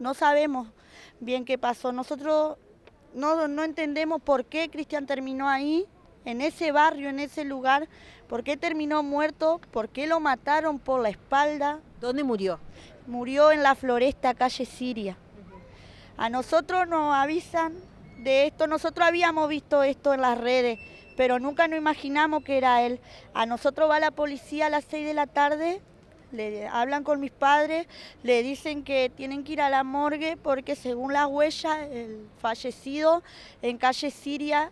No sabemos bien qué pasó. Nosotros no, entendemos por qué Cristian terminó ahí, en ese barrio, en ese lugar, por qué terminó muerto, por qué lo mataron por la espalda. ¿Dónde murió? Murió en la floresta, calle Siria. A nosotros nos avisan de esto, nosotros habíamos visto esto en las redes, pero nunca nos imaginamos que era él. A nosotros va la policía a las 6 de la tarde le hablan con mis padres, le dicen que tienen que ir a la morgue porque según las huellas, el fallecido en calle Siria,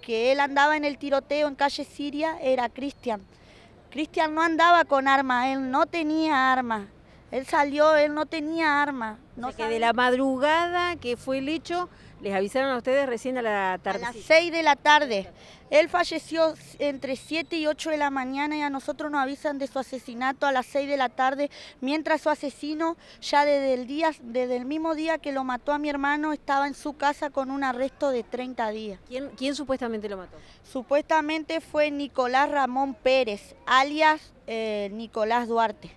que él andaba en el tiroteo en calle Siria, era Cristian. Cristian no andaba con armas, él no tenía armas. Él salió, él no tenía arma. No que de la madrugada que fue el hecho, les avisaron a ustedes recién a la tarde. A las 6 de la tarde. Él falleció entre 7 y 8 de la mañana y a nosotros nos avisan de su asesinato a las seis de la tarde, mientras su asesino ya desde el, desde el mismo día que lo mató a mi hermano estaba en su casa con un arresto de 30 días. ¿Quién, supuestamente lo mató? Supuestamente fue Nicolás Ramón Pérez, alias eh, Nicolás Duarte.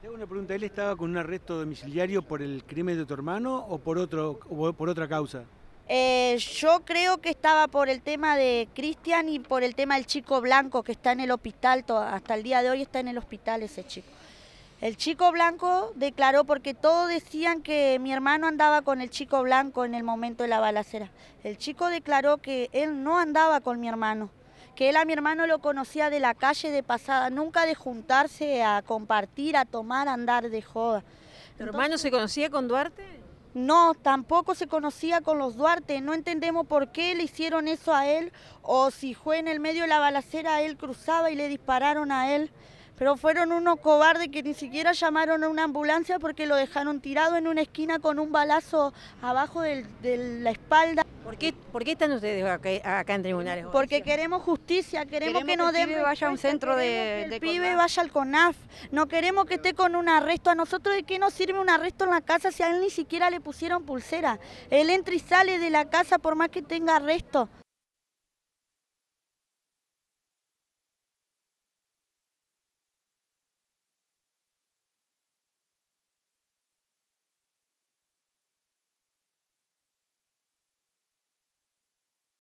Tengo una pregunta, ¿él estaba con un arresto domiciliario por el crimen de tu hermano o por, otro, por otra causa? Eh, yo creo que estaba por el tema de Cristian y por el tema del chico blanco que está en el hospital, hasta el día de hoy está en el hospital ese chico. El chico blanco declaró porque todos decían que mi hermano andaba con el chico blanco en el momento de la balacera. El chico declaró que él no andaba con mi hermano que él a mi hermano lo conocía de la calle de pasada, nunca de juntarse a compartir, a tomar, a andar de joda. ¿Tu hermano se conocía con Duarte? No, tampoco se conocía con los Duarte, no entendemos por qué le hicieron eso a él o si fue en el medio de la balacera, él cruzaba y le dispararon a él pero fueron unos cobardes que ni siquiera llamaron a una ambulancia porque lo dejaron tirado en una esquina con un balazo abajo de la espalda. ¿Por qué, ¿Por qué están ustedes acá, en tribunales? Porque queremos justicia, queremos, que, no debe vaya a un centro de, el pibe vaya al CONAF, no queremos que esté con un arresto. A nosotros de qué nos sirve un arresto en la casa si a él ni siquiera le pusieron pulsera. Él entra y sale de la casa por más que tenga arresto.